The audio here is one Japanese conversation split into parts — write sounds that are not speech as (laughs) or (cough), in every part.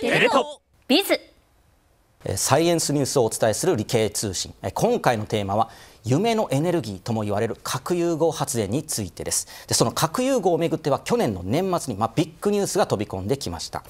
テレ東ビズサイエンスニュースをお伝えする理系通信今回のテーマは夢のエネルギーとも言われる核融合発電についてですでその核融合をめぐっては去年の年末に、まあ、ビッグニュースが飛び込んできました、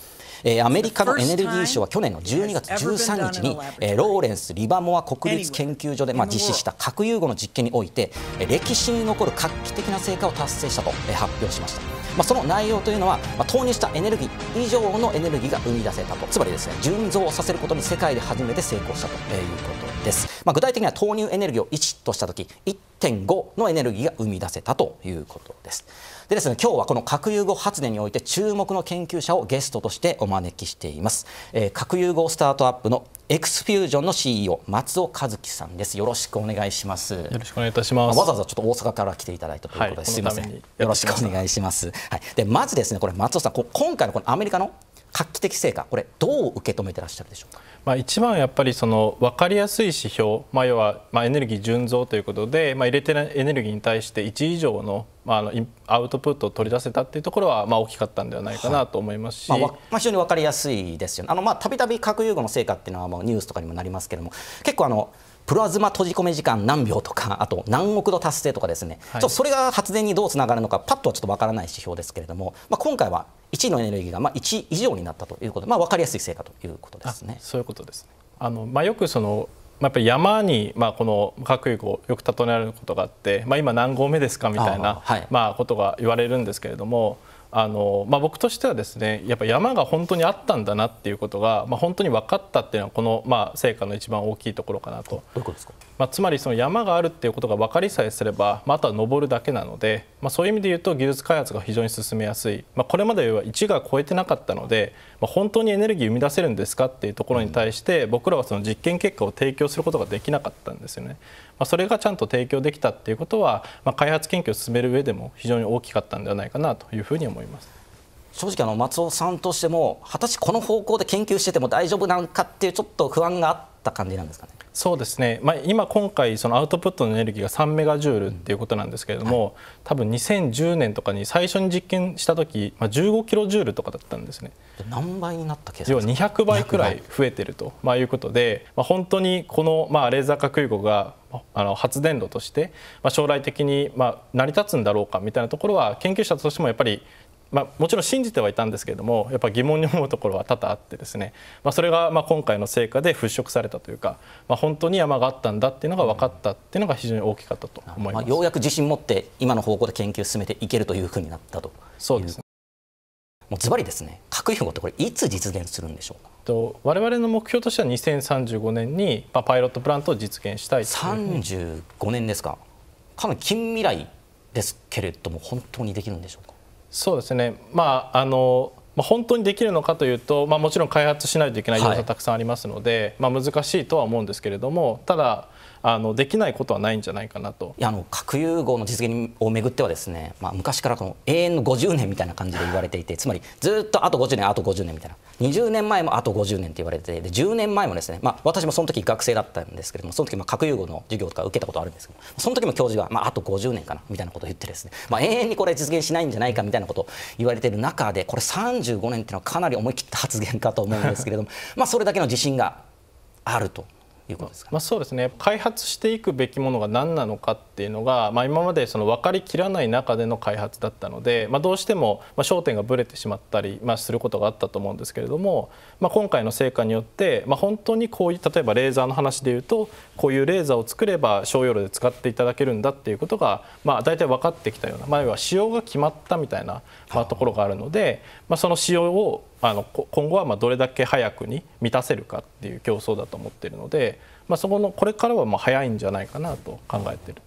アメリカのエネルギー省は去年の12月13日に、ローレンス・リバモア国立研究所で、実施した核融合の実験において歴史に残る画期的な成果を達成したと、発表しましたまあ、その内容というのは、まあ、投入したエネルギー以上のエネルギーが生み出せたとつまりですね純増させることに世界で初めて成功したということです、まあ、具体的には投入エネルギーを1とした時1.5のエネルギーが生み出せたということですでですね、今日はこの核融合発電において注目の研究者をゲストとしてお招きしています、えー、核融合スタートアップのエクスフュージョンの CEO 松尾和樹さんです。よろしくお願いします。よろしくお願いいたします。わざわざちょっと大阪から来ていただいたということで、はい、すみません。よろしくお願いします。はい。でまずですねこれ松尾さんこ今回のこのアメリカの画期的成果これどう受け止めてらっしゃるでしょうか。まあ、一番やっぱりその分かりやすい指標、まあ、要はまあエネルギー純増ということで、まあ、入れてるエネルギーに対して1以上のまあ、あのアウトプットを取り出せたっていうところは、まあ、大きかったんではないかなと思いますし、はい、まあ、まあ、非常に分かりやすいですよね、たびたび核融合の成果っていうのはもうニュースとかにもなりますけれども、結構あの、プアズマ閉じ込め時間何秒とか、あと何億度達成とかですね、はい、ちょっとそれが発電にどうつながるのか、パッとはちょっと分からない指標ですけれども、まあ、今回は1のエネルギーがまあ1以上になったということで、まあ分かりやすい成果ということですね。そういうことです、ね、あのまあよくそのやっぱり山に、まあ、この核融合よく例えられることがあって、まあ、今何合目ですかみたいなまあ、ことが言われるんですけれどもあの、まあ、僕としてはですねやっぱ山が本当にあったんだなっていうことが、まあ、本当に分かったっていうのはこの、まあ、成果の一番大きいところかなと。どういうことですかまあ、つまりその山があるっていうことが分かりさえすれば、まあ、あとは登るだけなので、まあ、そういう意味で言うと技術開発が非常に進めやすい、まあ、これまでは1が超えてなかったので、まあ、本当にエネルギー生み出せるんですかっていうところに対して僕らはその実験結果を提供することができなかったんですよね。まあ、それがちゃんと提供できたっていうことは、まあ、開発研究を進める上でも非常に大きかったんではないかなというふうに思います。正直あの松尾さんとしても果たしてこの方向で研究してても大丈夫なのかっていうちょっと不安があった感じなんですかね。そうですね、まあ、今今回そのアウトプットのエネルギーが3メガジュールっていうことなんですけれども、多分2010年とかに最初に実験した時、まあ、15キロジュールとかだったんですね何倍になった計算ですか200倍くらい増えてると、まあ、いうことで、まあ、本当にこの、まあ、レーザー核融合があの発電炉として、まあ、将来的に、まあ、成り立つんだろうかみたいなところは研究者としてもやっぱりまあ、もちろん信じてはいたんですけれどもやっぱ疑問に思うところは多々あってですね、まあ、それがまあ今回の成果で払拭されたというか、まあ、本当に山があったんだっていうのが分かったっていうのが非常に大きかったと思います、まあ、ようやく自信持って今の方向で研究を進めていけるというふうになったとそうですねもうズバリですね核融合ってこれいつ実現するんでしょうかと我々の目標としては2035年にパイロットプラントを実現したいい35年ですかかなり近未来ですけれども本当にできるんでしょうかそうですね、まああのまあ、本当にできるのかというと、まあ、もちろん開発しないといけない要素たくさんありますので、はい、まあ、難しいとは思うんですけれどもただあのできないことはないんじゃないかなといやあの核融合の実現をめぐってはですね、まあ、昔からこの永遠の50年みたいな感じで言われていてつまりずっとあと50年あと50年みたいな20年前もあと50年って言われてで10年前もですね、まあ、私もその時学生だったんですけれどもその時まあ核融合の授業とか受けたことあるんですけどその時も教授はまあ、あと50年かなみたいなことを言ってですね、まあ、永遠にこれ実現しないんじゃないかみたいなことを言われている中でこれ35年っていうのはかなり思い切った発言かと思うんですけれども (laughs) まあそれだけの自信があると。いうことですか、まあ、そうですね開発していくべきものが何なのかっていうのが、まあ、今までその分かりきらない中での開発だったので、まあ、どうしても焦点がぶれてしまったり、まあ、することがあったと思うんですけれども、まあ、今回の成果によって、まあ、本当にこういう例えばレーザーの話でいうとこういうレーザーを作れば商用炉で使っていただけるんだっていうことが、まあ、大体分かってきたような、まあ、要は使用が決まったみたいな、まあ、ところがあるので、まあ、その使用をあの今後はまどれだけ早くに満たせるかっていう競争だと思ってるので、まあ、そこのこれからはま早いんじゃないかなと考えてる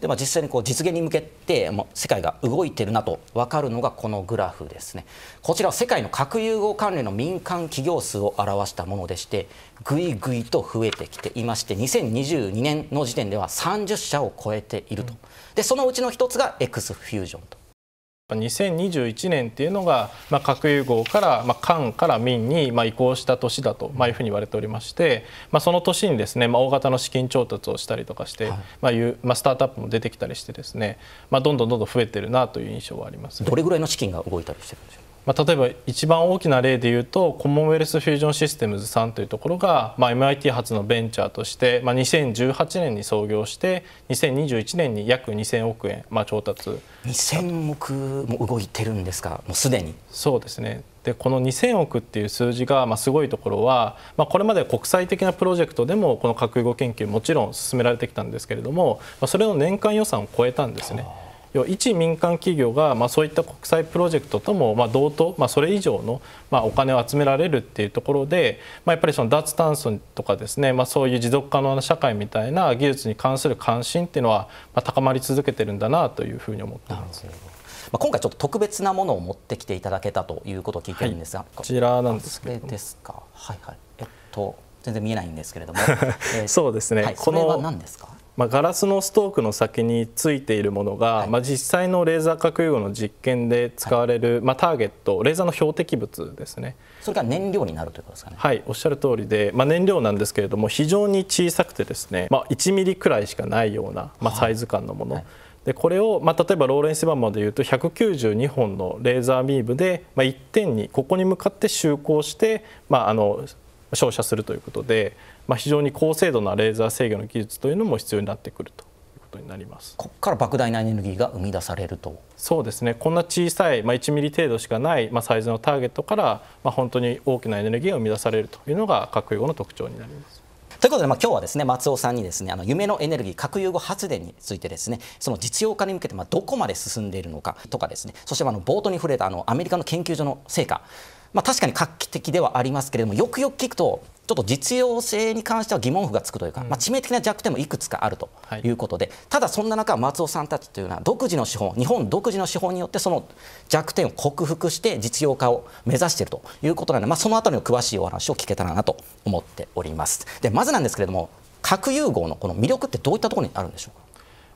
でも実際にこう実現に向けてもう世界が動いてるなと分かるのがこのグラフですねこちらは世界の核融合関連の民間企業数を表したものでしてぐいぐいと増えてきていまして2022年の時点では30社を超えているとでそのうちの1つが X フュージョンと2021年っていうのが、まあ、核融合から、まあ、官から民に、まあ、移行した年だと、まあ、いうふうに言われておりまして、まあ、その年にですね、まあ、大型の資金調達をしたりとかして、はいまあまあ、スタートアップも出てきたりしてですね、まあ、どんどんどんどん増えてるなという印象はあります、ね、どれぐらいの資金が動いたりしてるんでしょうまあ、例えば一番大きな例で言うとコモンウェルス・フュージョン・システムズさんというところが、まあ、MIT 発のベンチャーとして、まあ、2018年に創業して2021年に約2000億円、まあ、調達2000億も動いてるんですかもうすでにそうですねでこの2000億っていう数字がまあすごいところは、まあ、これまで国際的なプロジェクトでもこの核融合研究もちろん進められてきたんですけれども、まあ、それの年間予算を超えたんですね。要は一民間企業が、まあ、そういった国際プロジェクトとも、まあ、同等、まあ、それ以上の、まあ、お金を集められるっていうところで、まあ、やっぱりその脱炭素とかですね、まあ、そういう持続可能な社会みたいな技術に関する関心っていうのは、まあ、高まり続けてるんだなというふうに思ってます。まあ、今回ちょっと特別なものを持ってきていただけたということを聞いてるんですが、はい、こちらなんですけれども。ですか。はいはい。えっと全然見えないんですけれども。(laughs) えー、そうですね。はい、これは何ですか。まあ、ガラスのストークの先についているものが、はい、まあ、実際のレーザー核融合の実験で使われる、はい、まあ、ターゲットレーザーの標的物ですねそれが燃料になるということですかねはいおっしゃる通りで、まあ、燃料なんですけれども非常に小さくてですね、まあ、1ミリくらいしかないような、まあ、サイズ感のもの、はい、でこれを、まあ、例えばローレンス・バンマでいうと192本のレーザービームで、まあ、1点にここに向かって就航して、まあ、あの照射するということで、まあ、非常に高精度なレーザー制御の技術というのも必要になってくるということになりますここから莫大なエネルギーが生み出されるとそうですねこんな小さい、まあ、1ミリ程度しかない、まあ、サイズのターゲットから、まあ、本当に大きなエネルギーが生み出されるというのが核融合の特徴になります。ということで、まあ、今日はですね松尾さんにですねあの夢のエネルギー核融合発電についてですねその実用化に向けてまあどこまで進んでいるのかとかですねそしてあの冒頭に触れたあのアメリカの研究所の成果まあ、確かに画期的ではありますけれどもよくよく聞くとちょっと実用性に関しては疑問符がつくというか、まあ、致命的な弱点もいくつかあるということで、はい、ただそんな中松尾さんたちというのは独自の資本日本独自の資本によってその弱点を克服して実用化を目指しているということなので、まあ、そのあたりの詳しいお話を聞けたらなと思っております。でまずなんですけれども核融合のこの魅力ってどういったところにあるんでしょうか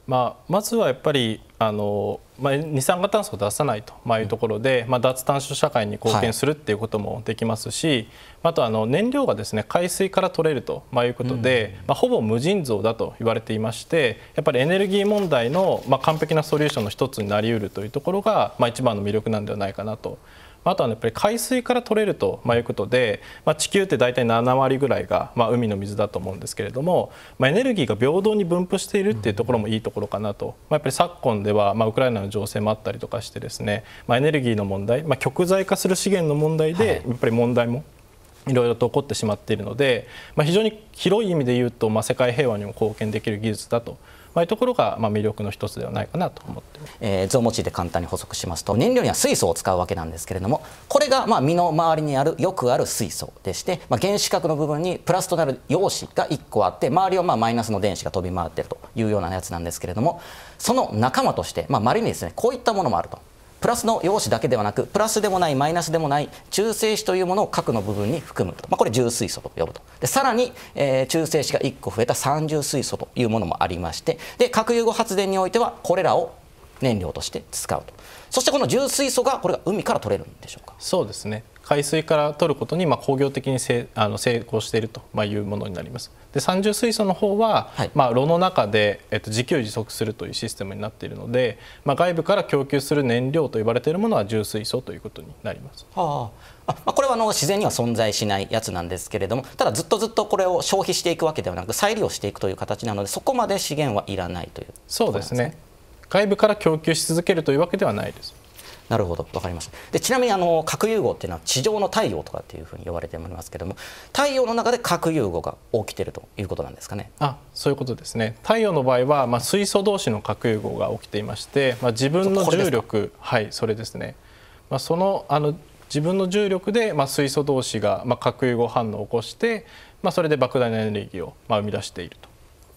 まあ、まずはやっぱりあの、まあ、二酸化炭素を出さないというところで、まあ、脱炭素社会に貢献するっていうこともできますし、はい、あとあの燃料がですね海水から取れるということで、うん、まあ、ほぼ無尽蔵だと言われていましてやっぱりエネルギー問題の、まあ、完璧なソリューションの一つになりうるというところが、まあ、一番の魅力なんではないかなとあとは、やっぱり海水から取れると、まいうことで、まあ、地球って大体7割ぐらいが、まあ、海の水だと思うんですけれども、まあ、エネルギーが平等に分布しているっていうところもいいところかなと、まあ、やっぱり昨今では、まあ、ウクライナの情勢もあったりとかしてですね、まあ、エネルギーの問題、まあ、極財化する資源の問題で、やっぱり問題もいろいろと起こってしまっているので、まあ、非常に広い意味で言うと、まあ、世界平和にも貢献できる技術だとまあ、いうところがまあ魅力の一つではないかなと思ってます、えー、図を用いて簡単に補足しますと燃料には水素を使うわけなんですけれどもこれがまあ身の回りにあるよくある水素でして、まあ、原子核の部分にプラスとなる陽子が1個あって周りをまあマイナスの電子が飛び回っているというようなやつなんですけれどもその仲間として、まあ、まれにですねこういったものもあると。プラスの陽子だけではなくプラスでもないマイナスでもない中性子というものを核の部分に含むと、まあ、これ重水素と呼ぶとでさらに、えー、中性子が1個増えた三重水素というものもありましてで核融合発電においてはこれらを燃料として使うとそしてこの重水素がこれが海から取れるんでしょうかそうですね海水から取ることにまあ工業的にあの成功しているというものになります。で三重水素の方は、はい、まあ、炉の中で、えっと、自給自足するというシステムになっているので、まあ、外部から供給する燃料と呼ばれているものは重水素ということになります。はあ、あこれはあの自然には存在しないやつなんですけれどもただずっとずっとこれを消費していくわけではなく再利用していくという形なのでそこまで資源はいらないという、ね、そうですね外部から供給し続けるというわけではないです。なるほどわかりましたでちなみにあの核融合っていうのは地上の太陽とかっていうふうに呼ばれておりますけども太陽の中で核融合が起きてるということなんですかねあそういうことですね太陽の場合は、まあ、水素同士の核融合が起きていまして、まあ、自分の重力はいそれですね、まあ、そのあの自分の重力で、まあ、水素同士が、まあ、核融合反応を起こして、まあ、それで莫大なエネルギーを、まあ、生み出していると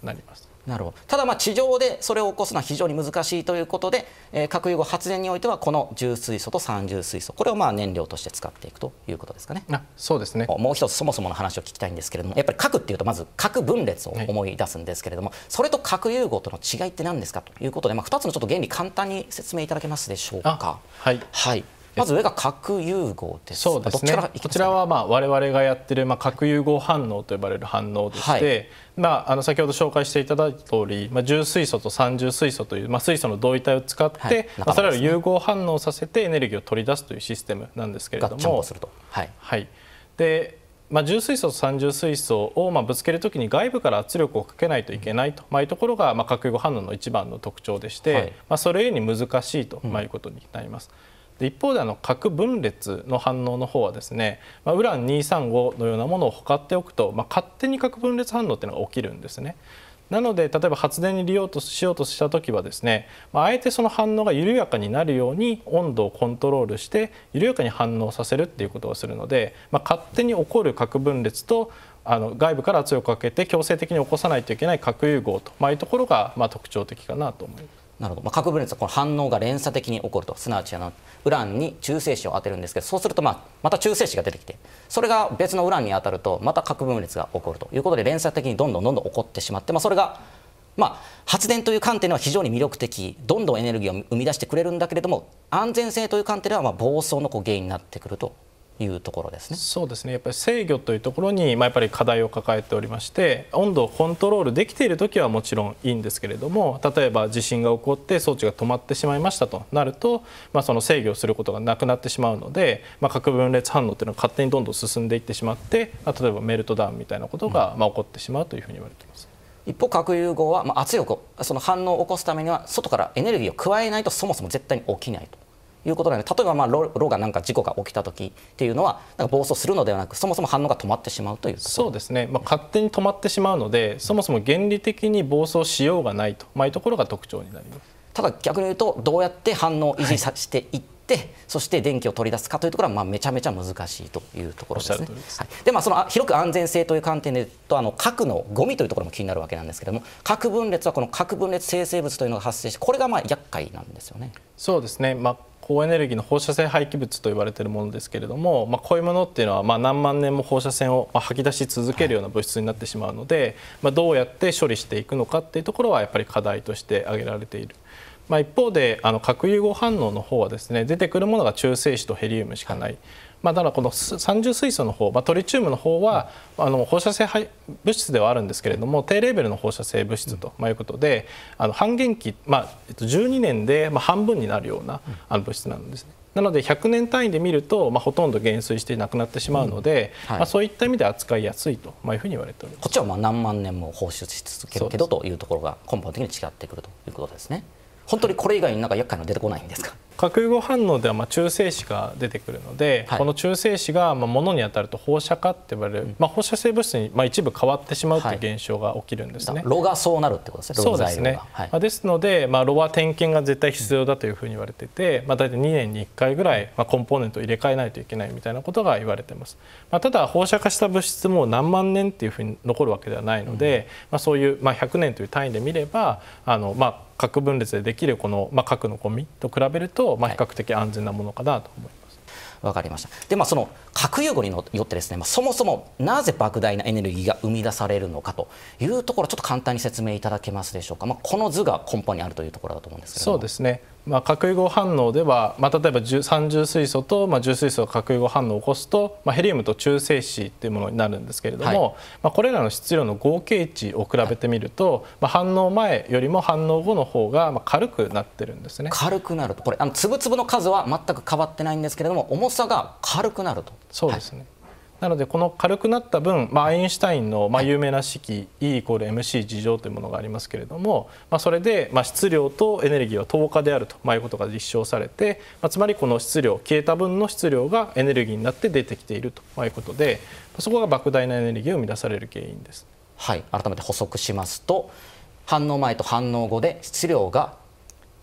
なります。なるほどただまあ地上でそれを起こすのは非常に難しいということで、えー、核融合発電においてはこの重水素と三重水素これをまあ燃料として使っていくということですかねあそうですねもう一つそもそもの話を聞きたいんですけれどもやっぱり核っていうとまず核分裂を思い出すんですけれども、はい、それと核融合との違いって何ですかということで、まあ、2つのちょっと原理簡単に説明いただけますでしょうかはい、はい、まず上が核融合ですそうですねこちらはまあ我々がやってるまあ核融合反応と呼ばれる反応でして、はい、まあ、あの先ほど紹介していただいた通り、まあ、重水素と三重水素という、まあ、水素の同位体を使って、はいね、まあ、それらを融合反応させてエネルギーを取り出すというシステムなんですけれども。はい、はい、でまあ、重水素と三重水素をまあぶつけるときに外部から圧力をかけないといけないと、まあ、いうところがまあ核融合反応の一番の特徴でして、はい、まあ、それゆえに難しいと、まあ、いうことになります。一方であの核分裂の反応の方はですね、まあ、ウラン235のようなものを保っておくと、まあ、勝手に核分裂反応っていうのが起きるんですね。なので例えば発電に利用としようとした時はですね、まあえてその反応が緩やかになるように温度をコントロールして緩やかに反応させるっていうことをするので、まあ、勝手に起こる核分裂とあの外部から圧力をかけて強制的に起こさないといけない核融合と、まあ、いうところがまあ特徴的かなと思います。なるほどまあ、核分裂はこの反応が連鎖的に起こるとすなわちあのウランに中性子を当てるんですけどそうすると、まあ、また中性子が出てきてそれが別のウランに当たるとまた核分裂が起こるということで連鎖的にどんどんどんどん起こってしまって、まあ、それが、まあ、発電という観点では非常に魅力的どんどんエネルギーを生み出してくれるんだけれども安全性という観点ではまあ暴走のこう原因になってくるというところですねそうですねやっぱり制御というところに、まあ、やっぱり課題を抱えておりまして温度をコントロールできている時はもちろんいいんですけれども例えば地震が起こって装置が止まってしまいましたとなると、まあ、その制御することがなくなってしまうので、まあ、核分裂反応というのは勝手にどんどん進んでいってしまって、まあ、例えばメルトダウンみたいなことが、まあ、起こってしまうというふうに言われています。一方核融合は、まあ、圧力その反応を起こすためには外からエネルギーを加えないとそもそも絶対に起きないということなので例えばまあロロがなんか事故が起きた時っていうのはなんか暴走するのではなくそもそも反応が止まってしまうというそうですね、まあ、勝手に止まってしまうのでそもそも原理的に暴走しようがないと、まあ、いうところが特徴になりますただ逆に言うとどうやって反応を維持させていって、はいそして電気を取り出すかというところはまあめちゃめちゃ難しいというところですね。ではい、でまあその広く安全性という観点でうとあの核のゴミというところも気になるわけなんですけれども核分裂はこの核分裂生成物というのが発生してこれがまあ厄介なんですよね。そうですね。まあ高エネルギーの放射性廃棄物と言われているものですけれども、まあ、こういうものっていうのはま何万年も放射線を吐き出し続けるような物質になってしまうので、まあ、どうやって処理していくのかっていうところはやっぱり課題として挙げられている。まあ、一方であの核融合反応の方はですね出てくるものが中性子とヘリウムしかない、まあ、だからこの三重水素の方、まあ、トリチウムの方は、あの放射性物質ではあるんですけれども低レベルの放射性物質と、まあ、いうことであの半減期、まあえっと、12年で、ま半分になるようなあの物質なんですね。なので100年単位で見ると、まあ、ほとんど減衰してなくなってしまうので、うんはい、まあ、そういった意味で扱いやすいと、まあ、いうふうに言われておりますこっちはまあ何万年も放出し続けるけどというところが根本的に違ってくるということですね。本当にこれ以外になんか厄介な出てこないんですか核融合反応ではまあ中性子が出てくるので、はい、この中性子がまあ物に当たると放射化って呼ばれる、うん、まあ、放射性物質にまあ一部変わってしまうという現象が起きるんですね。炉、はい、がそうなるってことですね。そうですね。はい、ですので、ま炉、あ、は点検が絶対必要だというふうに言われてて、まあ、大体2年に1回ぐらい、まあコンポーネントを入れ替えないといけないみたいなことが言われてます。まあ、ただ放射化した物質も何万年っていうふうに残るわけではないので、うん、まそういうま100年という単位で見れば、あのまあ核分裂でできるこのまあ核のゴミと比べるとと、まあ、比較的安全なものかなと思います。わかりましたで、まあ、その核融合によってですね、まあ、そもそもなぜ莫大なエネルギーが生み出されるのかというところちょっと簡単に説明いただけますでしょうか、まあ、この図が根本にあるというところだと思うんですけどそうですねまあ、核融合反応では、まあ、例えば三重水素と、まあ、重水素が核融合反応を起こすと、まあ、ヘリウムと中性子というものになるんですけれども、はい、まあ、これらの質量の合計値を比べてみると、まあ、反応前よりも反応後の方がまあ軽くなってるんですね軽くなるとこれあの粒々の数は全く変わってないんですけれども重さが軽くなるとそうですね、はいなのでこの軽くなった分、まあ、アインシュタインのまあ有名な式 E イコール MC 事情というものがありますけれども、まあ、それでまあ質量とエネルギーは等価であると、まあ、いうことが実証されて、まあ、つまりこの質量消えた分の質量がエネルギーになって出てきていると、まあ、いうことでそこが莫大なエネルギーを生み出される原因です。はい、改めて補足しますと反応前と反応後で質量が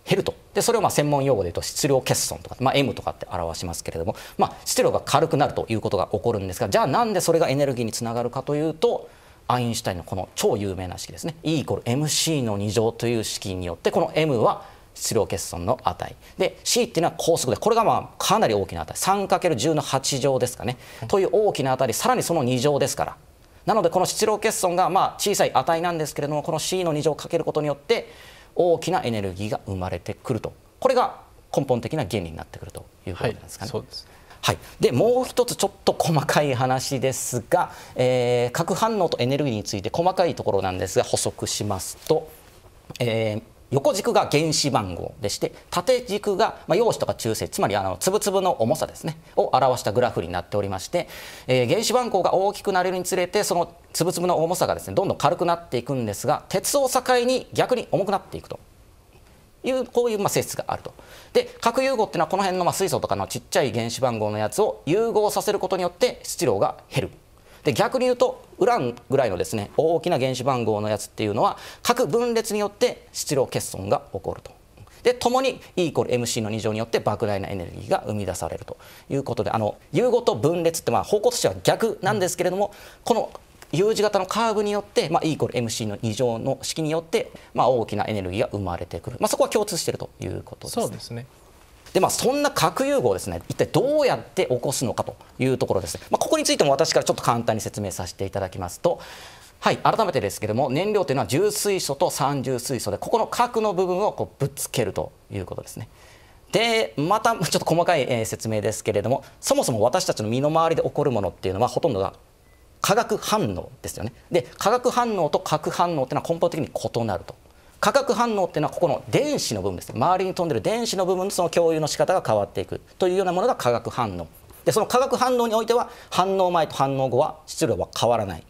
減るとでそれをまあ専門用語で言うと質量欠損とか、まあ、M とかって表しますけれども、まあ、質量が軽くなるということが起こるんですがじゃあなんでそれがエネルギーにつながるかというとアインシュタインのこの超有名な式ですね E MC の2乗という式によってこの M は質量欠損の値で C っていうのは高速でこれがまあかなり大きな値 3×10 の8乗ですかね、という大きな値さらにその2乗ですからなのでこの質量欠損がまあ小さい値なんですけれどもこの C の2乗をかけることによって大きなエネルギーが生まれてくるとこれが根本的な原理になってくるということなんですかね。はいはい、でもう一つちょっと細かい話ですが、えー、核反応とエネルギーについて細かいところなんですが補足しますと、えー、横軸が原子番号でして縦軸が、ま陽子とか中性つまりあの粒々の重さですねを表したグラフになっておりまして、えー、原子番号が大きくなれるにつれてその粒々の重さがですねどんどん軽くなっていくんですが鉄を境に逆に重くなっていくというこういうまあ性質があると。で核融合っていうのはこの辺のまあ水素とかのちっちゃい原子番号のやつを融合させることによって質量が減る。で逆に言うとウランぐらいのですね大きな原子番号のやつっていうのは核分裂によって質量欠損が起こると。で共に E イコール MC の2乗によって莫大なエネルギーが生み出されるということであの U ごと分裂ってまあ方向としては逆なんですけれども、この U 字型のカーブによって、まあ、E イコール MC の2乗の式によって、まあ、大きなエネルギーが生まれてくる、まあ、そこは共通しているということですね。そうですねでまあ、そんな核融合をですね一体どうやって起こすのかというところですまあ、ここについても私からちょっと簡単に説明させていただきますとはい、改めてですけども燃料というのは重水素と三重水素でここの核の部分をこうぶつけるということですね。でまたちょっと細かい、え説明ですけれどもそもそも私たちの身の回りで起こるものっていうのはほとんどが化学反応ですよね。で化学反応と核反応っていうのは根本的に異なると。化学反応っていうのはここの電子の部分ですね周りに飛んでる電子の部分のその共有の仕方が変わっていくというようなものが化学反応でその化学反応においては反応前と反応後は質量は変わらない、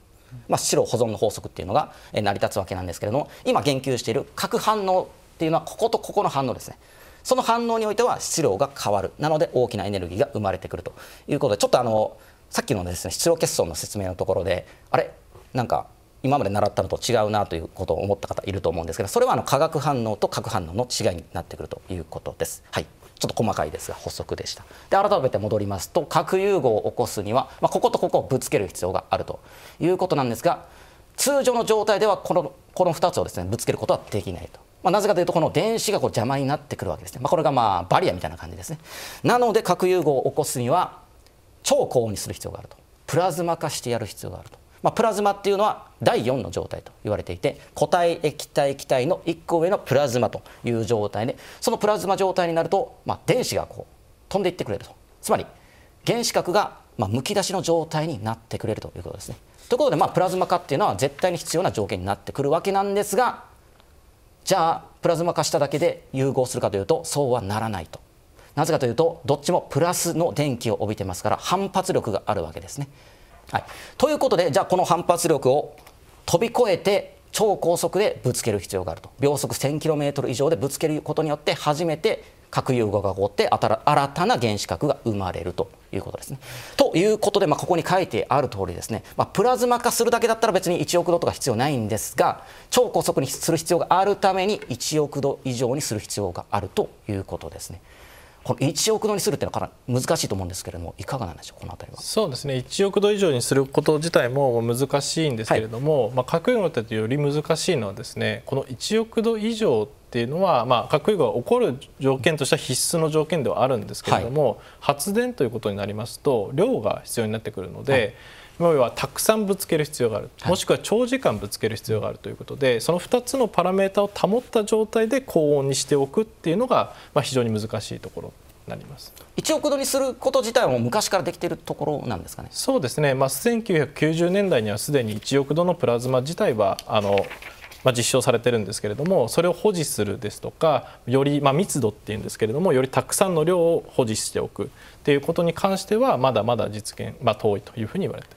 まあ、質量保存の法則っていうのが成り立つわけなんですけれども今言及している核反応っていうのはこことここの反応ですねその反応においては質量が変わるなので大きなエネルギーが生まれてくるということでちょっとあのさっきのですね質量欠損の説明のところであれなんか今まで習ったのと違うなということを思った方いると思うんですけどそれはあの化学反応と核反応の違いになってくるということです。はいちょっと細かいですが補足でしたで改めて戻りますと核融合を起こすには、まあ、こことここをぶつける必要があるということなんですが通常の状態ではこのこの2つをですねぶつけることはできないと。まあ、なぜかというとこの電子がこう邪魔になってくるわけですね、まあ、これがまあバリアみたいな感じですねなので核融合を起こすには超高温にする必要があるとプラズマ化してやる必要があるとまあ、プラズマっていうのは第4の状態と言われていて固体液体気体の1個上のプラズマという状態でそのプラズマ状態になると、まあ、電子がこう飛んでいってくれるとつまり原子核がまあ、むき出しの状態になってくれるということですね。ということで、まあ、プラズマ化っていうのは絶対に必要な条件になってくるわけなんですがじゃあプラズマ化しただけで融合するかというとそうはならないと。なぜかというとどっちもプラスの電気を帯びてますから反発力があるわけですね。はい、ということでじゃあこの反発力を飛び越えて超高速でぶつける必要があると秒速1 0 0 0トル以上でぶつけることによって初めて核融合が起こって新たな原子核が生まれるということですね。ということで、まあ、ここに書いてある通りですね、まあ、プラズマ化するだけだったら別に1億度とか必要ないんですが超高速にする必要があるために1億度以上にする必要があるということですね。この1億ドルにするっていうのはかなり難しいと思うんですけれども、いかがなんでしょう、このあたりはそうですね、1億ドル以上にすること自体も難しいんですけれども、はい、まあ、核融合ってより難しいのは、ですねこの1億ドル以上っていうのは、まあ、核融合が起こる条件としては必須の条件ではあるんですけれども、はい、発電ということになりますと、量が必要になってくるので。はい要はたくさんぶつける必要がある、もしくは長時間ぶつける必要があるということでその2つのパラメータを保った状態で高温にしておくっていうのが、まあ、非常に難しいところなります1億度にすること自体も昔からできているところなんですかねそうですね、まあ、1990年代にはすでに1億度のプラズマ自体はあのまあ、実証されてるんですけれどもそれを保持するですとかより、まあ、密度っていうんですけれどもよりたくさんの量を保持しておくっていうことに関してはまだまだ実現、まあ、遠いというふうに言われて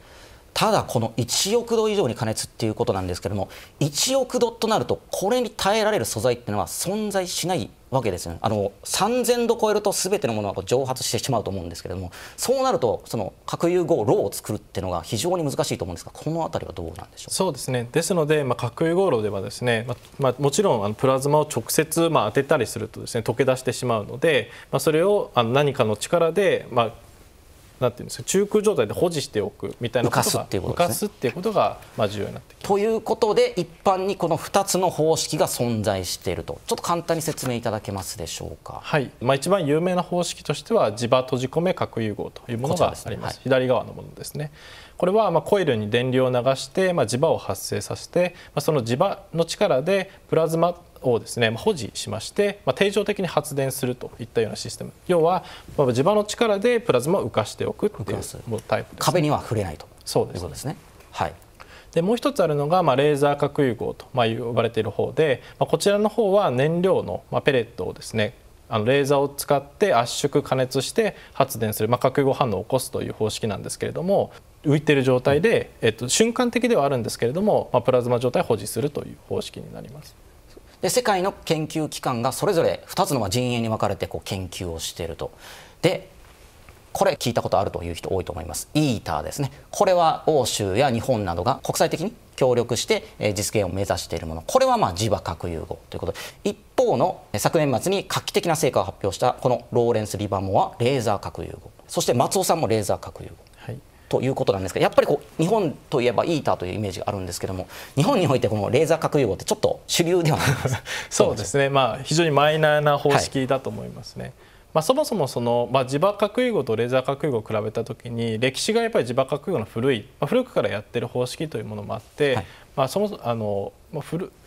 ただこの1億度以上に加熱っていうことなんですけれども1億度となるとこれに耐えられる素材っていうのは存在しないわけですよねあの3000度超えるとすべてのものは蒸発してしまうと思うんですけれどもそうなるとその核融合炉を作るっていうのが非常に難しいと思うんですがこの辺りはどうなんでしょうそうですねですので、まあ、核融合炉ではですね、まあ、まあ、もちろんあのプラズマを直接、まあ、当てたりするとですね溶け出してしまうので、まあ、それをあの何かの力で、まあ、なんていうんですか中空状態で保持しておくみたいなことが浮かすっていうこと、がまあ重要になってきということで一般にこの2つの方式が存在しているとちょっと簡単に説明いただけますでしょうかはい、まあ、一番有名な方式としては磁場閉じ込め核融合というものがあります、ねはい、左側のものですねこれはまあコイルに電流を流してまあ磁場を発生させて、まあ、その磁場の力でプラズマをですね保持しまして、まあ、定常的に発電するといったようなシステム要は、まあ、地場の力でプラズマを浮かしておくっていうタイプ、ね、壁には触れないとそうです、ね、ですね。はいでもう一つあるのが、まあ、レーザー核融合と、まあ、呼ばれている方で、まあ、こちらの方は燃料の、まあ、ペレットをですねあのレーザーを使って圧縮加熱して発電する、まあ、核融合反応を起こすという方式なんですけれども浮いてる状態で、えっと、瞬間的ではあるんですけれども、まあ、プラズマ状態を保持するという方式になります。世界の研究機関がそれぞれ2つの陣営に分かれてこう研究をしていると。でこれ聞いたことあるという人多いと思います。イーターですね。これは欧州や日本などが国際的に協力して実現を目指しているもの。これはまあ磁場核融合ということで。一方の昨年末に画期的な成果を発表したこのローレンス・リバモはレーザー核融合。そして松尾さんもレーザー核融合。ということなんですがやっぱりこう日本といえばイーターというイメージがあるんですけども日本においてこのレーザー核融合ってちょっと主流ではないです (laughs) そうですねまあ非常にマイナーな方式だと思いますね。はい、まあ、そもそもその、まあ、磁場核融合とレーザー核融合を比べた時に歴史がやっぱり磁場核融合の古い、まあ、古くからやってる方式というものもあって、まあ、そもあの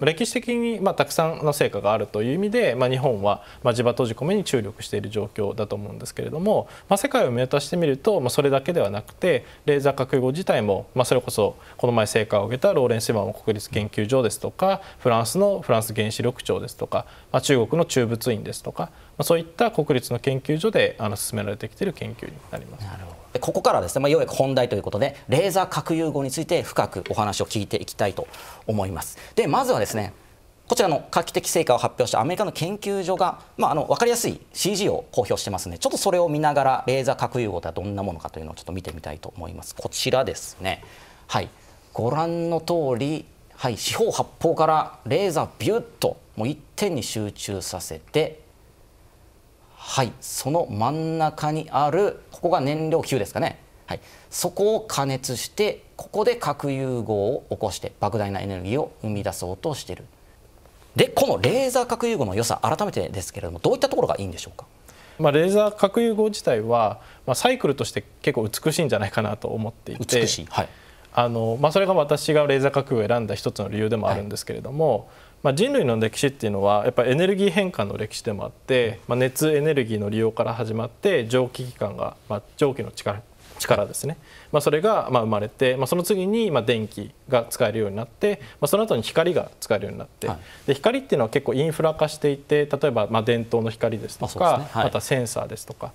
歴史的に、まあ、たくさんの成果があるという意味で、まあ、日本は、まあ、地場閉じ込めに注力している状況だと思うんですけれども、まあ、世界を見渡してみると、まあ、それだけではなくてレーザー核融合自体も、まあ、それこそこの前成果を上げたローレンス・シンモ国立研究所ですとかフランスのフランス原子力庁ですとか、まあ、中国の中仏院ですとか、まあ、そういった国立の研究所であの進められてきている研究になります。なるほどここからですね、まあ、ようやく本題ということでレーザー核融合について深くお話を聞いていきたいと思います。でまずはですねこちらの画期的成果を発表したアメリカの研究所が、まあ、あの分かりやすい CG を公表してますのでちょっとそれを見ながらレーザー核融合とはどんなものかというのをちょっと見てみたいと思います。こちらですね、はい、ご覧の通り、はい、四方八方からレーザービュッともう一点に集中させてはいその真ん中にあるここが燃料球ですかね、はい、そこを加熱してここで核融合を起こして莫大なエネルギーを生み出そうとしてるでこのレーザー核融合の良さ改めてですけれどもどういったところがいいんでしょうかまあ、レーザー核融合自体は、まあ、サイクルとして結構美しいんじゃないかなと思っていて、はい、あのまあ、それが私がレーザー核融合を選んだ一つの理由でもあるんですけれども、はいまあ、人類の歴史っていうのはやっぱエネルギー変換の歴史でもあって、まあ、熱エネルギーの利用から始まって蒸気機関が、まあ、蒸気の力力ですね、まあ、それがまあ生まれて、まあ、その次にまあ電気が使えるようになって、まあ、その後に光が使えるようになって、はい、で光っていうのは結構インフラ化していて例えばまあ伝統の光ですとか、ねはい、またセンサーですとか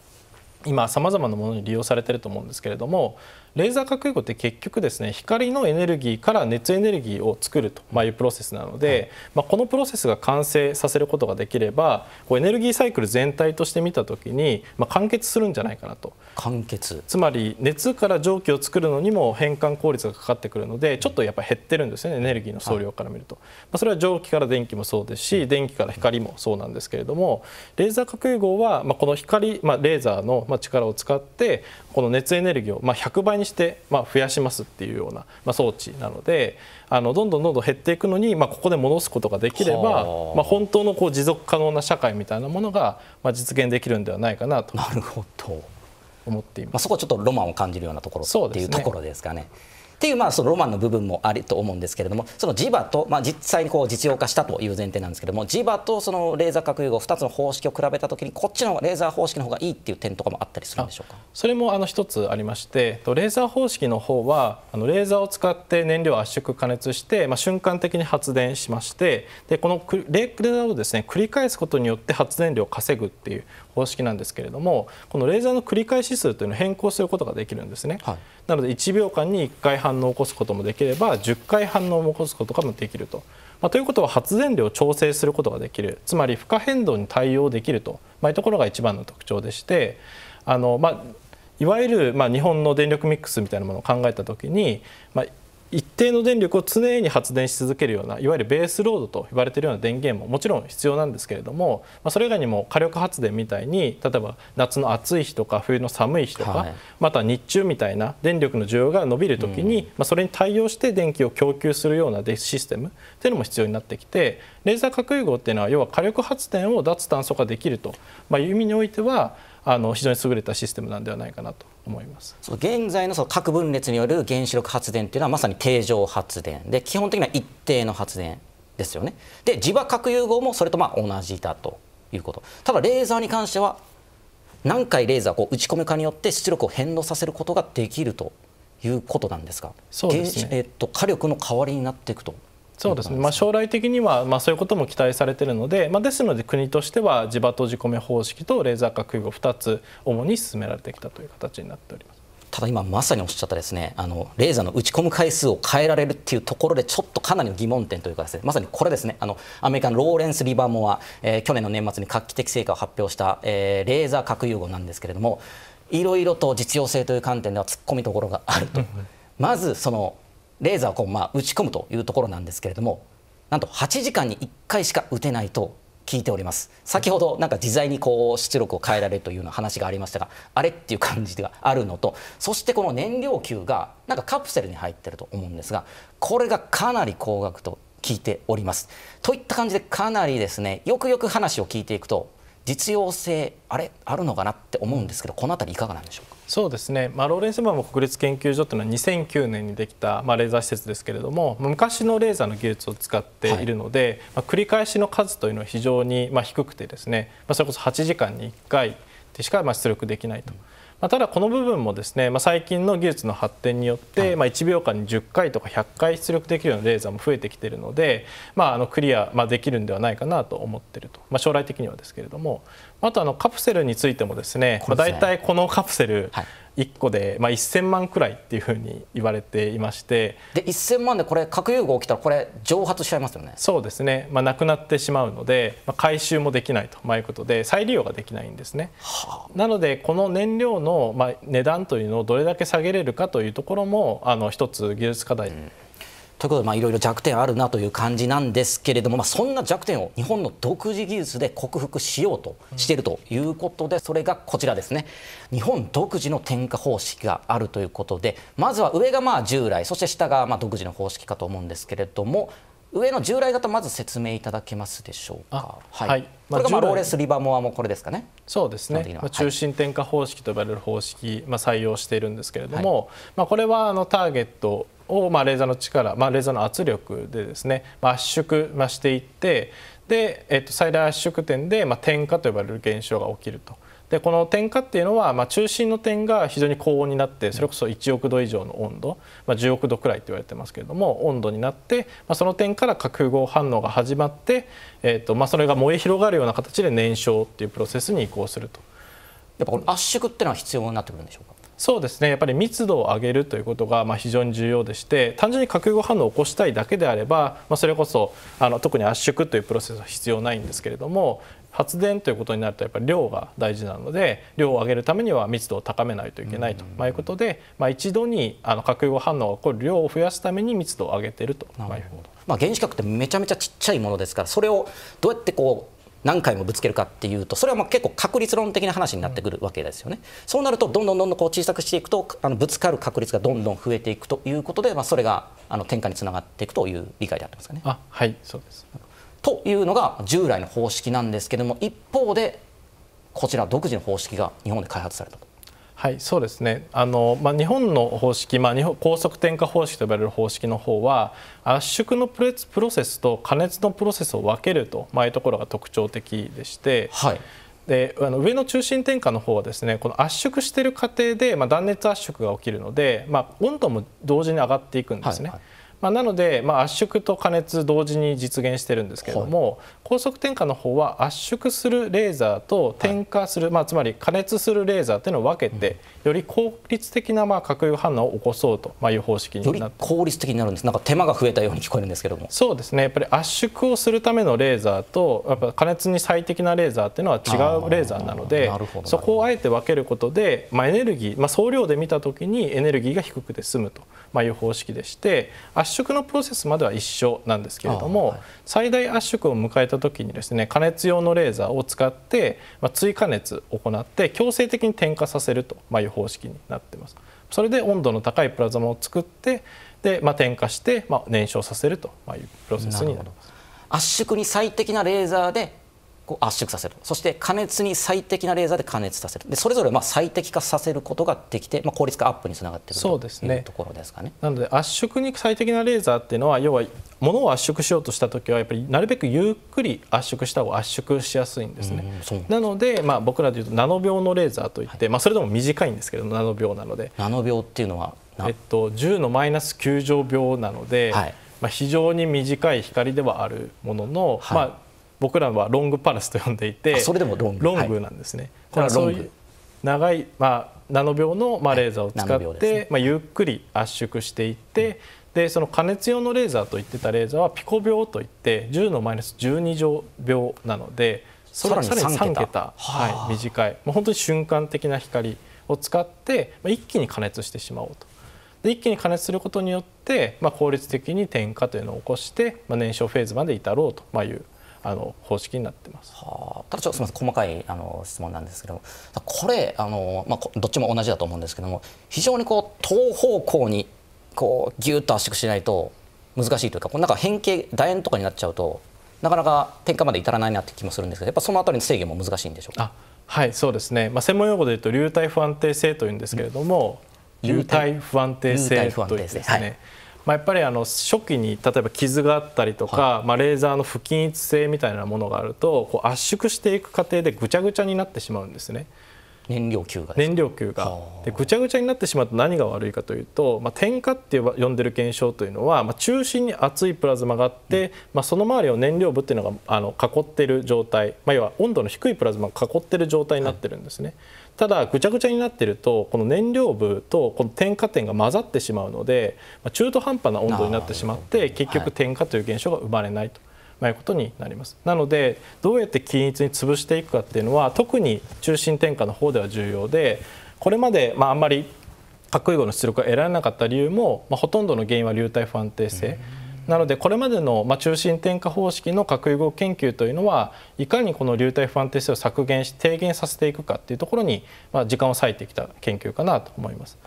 今さまざまなものに利用されてると思うんですけれども、レーザー核融合って結局ですね光のエネルギーから熱エネルギーを作るというプロセスなので、まあ、このプロセスが完成させることができればこうエネルギーサイクル全体として見た時に、まあ、完結するんじゃないかなと完結つまり熱から蒸気を作るのにも変換効率がかかってくるのでちょっとやっぱ減ってるんですよねエネルギーの総量から見ると、まあ、それは蒸気から電気もそうですし電気から光もそうなんですけれどもレーザー核融合は、まあ、この光、まあ、レーザーの力を使ってこの熱エネルギーを、まあ、100倍ににして、まあ、増やしますっていうような、まあ、装置なのであのどんどんどんどん減っていくのに、まあ、ここで戻すことができれば、まあ、本当のこう持続可能な社会みたいなものが、まあ、実現できるんではないかなとなるほど思っています、まあ、そこはちょっとロマンを感じるようなところっていうところですかね。っていうまあそのロマンの部分もあると思うんですけれどもその磁場と、まあ、実際にこう実用化したという前提なんですけども磁場とそのレーザー核融合2つの方式を比べた時にこっちのレーザー方式の方がいいっていう点とかもあったりするんでしょうかそれもあの一つありましてレーザー方式の方はあのレーザーを使って燃料を圧縮加熱して、まあ、瞬間的に発電しましてでこのレーザーをですね繰り返すことによって発電量を稼ぐっていう方式なんですけれどもこのレーザーの繰り返し数というのを変更することができるんですね、はい、なので1秒間に1回反応を起こすこともできれば10回反応を起こすことかもできると、まあ、ということは発電量を調整することができるつまり負荷変動に対応できると、まあ、いうところが一番の特徴でしてあの、まあ、いわゆるまあ日本の電力ミックスみたいなものを考えた時に、まあ、一定の電力を常に発電し続けるようないわゆるベースロードと呼ばれているような電源ももちろん必要なんですけれども、まそれ以外にも火力発電みたいに例えば夏の暑い日とか冬の寒い日とか、はい、また日中みたいな電力の需要が伸びるときに、うん、まあ、それに対応して電気を供給するようなシステムていうのも必要になってきてレーザー核融合っていうのは要は火力発電を脱炭素化できると、まあ、いう意味においてはあの非常に優れたシステムなんではないかなと思いますその現在のその核分裂による原子力発電っていうのはまさに定常発電で基本的には一定の発電ですよねで磁場核融合もそれとまあ同じだということただレーザーに関しては何回レーザーを打ち込むかによって出力を変動させることができるということなんですがそうですねえー、っと火力の代わりになっていくとそうですね、まあ、将来的には、まあ、そういうことも期待されているので、まあ、ですので国としては地場閉じ込め方式とレーザー核融合2つ主に進められてきたという形になっておりますただ今まさにおっしゃったですねあのレーザーの打ち込む回数を変えられるっていうところでちょっとかなりの疑問点というかですねまさにこれですねあのアメリカのローレンス・リバーモア、えー、去年の年末に画期的成果を発表した、えー、レーザー核融合なんですけれどもいろいろと実用性という観点では突っ込みどころがあると。まずそのレーザーをこう、まあ、打ち込むというところなんですけれどもなんと8時間に1回しか打てないと聞いております先ほどなんか自在にこう出力を変えられるというような話がありましたがあれっていう感じがあるのとそしてこの燃料球がなんかカプセルに入ってると思うんですがこれがかなり高額と聞いておりますといった感じでかなりですねよくよく話を聞いていくと実用性あれあるのかなって思うんですけどこの辺りいかがなんでしょうそうですね、まあ、ローレンス・バーム国立研究所というのは2009年にできた、まあ、レーザー施設ですけれども昔のレーザーの技術を使っているので、はい、まあ、繰り返しの数というのは非常に、まあ、低くてですね、まあ、それこそ8時間に1回。でしかま出力できないと。まあ、ただこの部分もですね、まあ、最近の技術の発展によって、まあ、1秒間に10回とか100回出力できるようなレーザーも増えてきているので、まあ、あのクリア、まあ、できるんではないかなと思ってると、まあ、将来的にはですけれどもあとあのカプセルについてもですね、まあ、大体このカプセル、はい1個で、まあ、1000万くらいっていうふうに言われていましてで1000万でこれ核融合起きたらこれ蒸発しちゃいますよねそうですね、まあ、なくなってしまうので、まあ、回収もできないと、まあ、いうことで再利用ができないんですね、はあ、なのでこの燃料の、まあ、値段というのをどれだけ下げれるかというところもあの一つ技術課題、うんということで、まあ、いろいろ弱点あるなという感じなんですけれども、まあ、そんな弱点を日本の独自技術で克服しようとしているということで、それがこちらですね日本独自の点火方式があるということでまずは上がまあ従来そして下がまあ独自の方式かと思うんですけれども上の従来型まず説明いただけますでしょうか。はい、はい、これがまあローレスリバモアもこれですかね。そうですね。まあ、中心点火方式と呼ばれる方式、まあ採用しているんですけれども、はい、まあこれはあのターゲットを、まあ、レーザーの力、まあ、レーザーの圧力でですね、ま圧縮、していってで、えっと、最大圧縮点で、まあ、点火と呼ばれる現象が起きると。でこの点火っていうのは、まあ、中心の点が非常に高温になってそれこそ1億度以上の温度、まあ、10億度くらいって言われてますけれども温度になって、まあ、その点から核合反応が始まって、えーとまあ、それが燃え広がるような形で燃焼っていうプロセスに移行すると。やっぱこの圧縮っていうのは必要になってくるんでしょうかそうですねやっぱり密度を上げるということがま非常に重要でして単純に核融合反応を起こしたいだけであれば、まあ、それこそあの特に圧縮というプロセスは必要ないんですけれども発電ということになるとやっぱり量が大事なので量を上げるためには密度を高めないといけないと、まいうことで、まあ、一度にあの核融合反応が起こる量を増やすために密度を上げていると。まあ、原子核ってめちゃめちゃちっちゃいものですからそれをどうやってこう何回もぶつけるかっていうとそれはまう結構確率論的な話になってくるわけですよね。そうなるとどんどんどんどんこう小さくしていくとあのぶつかる確率がどんどん増えていくということで、まあ、それがあの転換につながっていくという理解であってますかね。あはいそうですというのが従来の方式なんですけども一方でこちら独自の方式が日本で開発されたと。はい、そうですねあの、まあ、日本の方式、まあ、日本高速点火方式と呼ばれる方式の方は圧縮のプロセスと加熱のプロセスを分けると、まあ、いうところが特徴的でして。はいであの上の中心点火の方はですねこの圧縮している過程で、まあ、断熱圧縮が起きるので、まあ、温度も同時に上がっていくんですね。はいはいまあ、なので、まあ、圧縮と加熱同時に実現してるんですけれども、はい、高速点火の方は圧縮するレーザーと点火する、はい、まあ、つまり加熱するレーザーというのを分けてより効率的なまあ核融反応を起こそうという方式になって効率的になるんですなんか手間が増えたように聞こえるんですけどもそうですねやっぱり圧縮をするためのレーザーとやっぱ加熱に最適なレーザーっていうのは違うレーザーなのでそこをあえて分けることで、まあ、エネルギー、まあ、総量で見たときにエネルギーが低くて済むと、まあ、いう方式でして圧縮のプロセスまでは一緒なんですけれども、はい、最大圧縮を迎えた時にですね加熱用のレーザーを使って、まあ、追加熱を行って強制的に点火させると、まあ、いう方式になってますそれで温度の高いプラズマを作ってで、まあ、点火して、まあ、燃焼させるというプロセスになります圧縮に最適なレーザーでこう圧縮させるそして加熱に最適なレーザーで加熱させるでそれぞれまあ最適化させることができて、まあ、効率化アップにつながってくるそうですねところですかねなので圧縮に最適なレーザーっていうのは要はものを圧縮しようとした時はやっぱりなるべくゆっくり圧縮した方が圧縮しやすいんですね、なので、まあ、僕らでいうとナノ秒のレーザーといって、はい、まあ、それでも短いんですけどナノ秒なのでナノ秒っていうのは、えっと、10のマイナス9乗秒なので、はいまあ、非常に短い光ではあるものの、はい、まあ僕らはロングパルスと呼んでいてそれでもロングロングなんですね、はい、長い、まあ、ナノ秒の、まあ、レーザーを使って、はいね、まあ、ゆっくり圧縮していって、うん、でその加熱用のレーザーといってたレーザーはピコ秒といって10のマイナス12乗秒なのでそれはさらに3桁桁、はい、短い、まあ、本当に瞬間的な光を使って、まあ、一気に加熱してしまおうと。で一気に加熱することによって、まあ、効率的に点火というのを起こして、まあ、燃焼フェーズまで至ろうというあの方式になってます。はあ、ただちょっとすみません細かいあの質問なんですけどもこれあの、まあ、どっちも同じだと思うんですけども非常にこう等方向にこうギュッと圧縮しないと難しいというかこうなんか変形楕円とかになっちゃうとなかなか転換まで至らないなって気もするんですけどやっぱそのあたりの制御も難しいんでしょうかはいそうですね、まあ、専門用語で言うと流体不安定性というんですけれども、うん、流体不安定性というですね、まあ、やっぱりあの初期に例えば傷があったりとか、はい、まあ、レーザーの不均一性みたいなものがあるとこう圧縮していく過程でぐちゃぐちゃになってしまうんですね。燃料球が燃料球がでぐちゃぐちゃになってしまうと何が悪いかというと、まあ、点火って呼んでる現象というのは、まあ、中心に熱いプラズマがあって、うん、まあ、その周りを燃料部っていうのがあの囲っている状態、まあ、要は温度の低いプラズマが囲っている状態になってるんですね。はいただぐちゃぐちゃになってるとこの燃料部とこの点火点が混ざってしまうので中途半端な温度になってしまって結局点火という現象が生まれないと。まあ、いうことになりますなのでどうやって均一に潰していくかっていうのは特に中心点火の方では重要でこれまで、まあ、あんまり核融合の出力が得られなかった理由も、まあ、ほとんどの原因は流体不安定性。うんなのでこれまでの中心点火方式の核融合研究というのはいかにこの流体不安定性を削減し低減させていくかっていうところに時間を割いてきた研究かなと思います。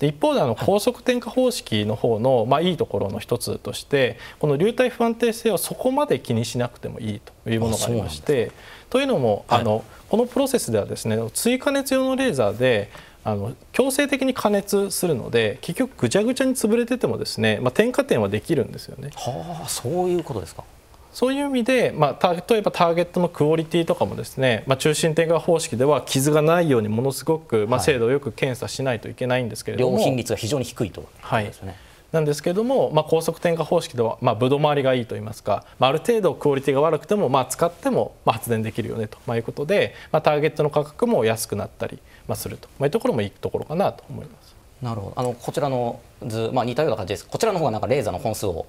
で一方であの高速点火方式の方のまあいいところの一つとしてこの流体不安定性をそこまで気にしなくてもいいというものがありましてというのもあのこのプロセスではですね追加熱用のレーザーであの強制的に加熱するので結局ぐちゃぐちゃに潰れててもですね、まあ、点火点はできるんですよね。はあそういうことですか。そういう意味で、まあ、例えばターゲットのクオリティとかもですね、まあ、中心点火方式では傷がないようにものすごく、まあ、精度をよく検査しないといけないんですけれども、はい、良品率が非常に低いと、ね、はいなんですけれども、まあ、高速点火方式では、まあ、ブド回りがいいといいますか、まあ、ある程度クオリティが悪くても、まあ、使っても、まあ、発電できるよねと、まあ、いうことで、まあ、ターゲットの価格も安くなったりまあ、すると、まあ、いうところもいいところかなと思います。なるほどあのこちらの図、まあ、似たような感じですこちらの方がなんかレーザーの本数を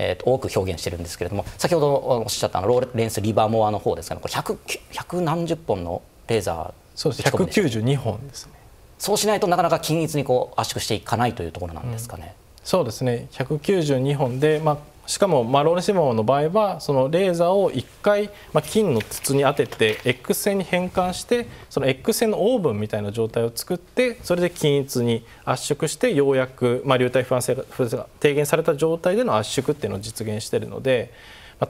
えーと、と多く表現してるんですけれども先ほどおっしゃったあのローレンス・リバーモアの方ですが、ね、これ100何十本のレーザーそうです192本ですねそうしないとなかなか均一にこう圧縮していかないというところなんですかね、うん、そうですね192本で、まあ、しかもまあローレンシモンの場合はそのレーザーを1回、まあ、金の筒に当てて X 線に変換してその X 線のオーブンみたいな状態を作ってそれで均一に圧縮してようやく、まあ、流体不安性が低減された状態での圧縮っていうのを実現しているので。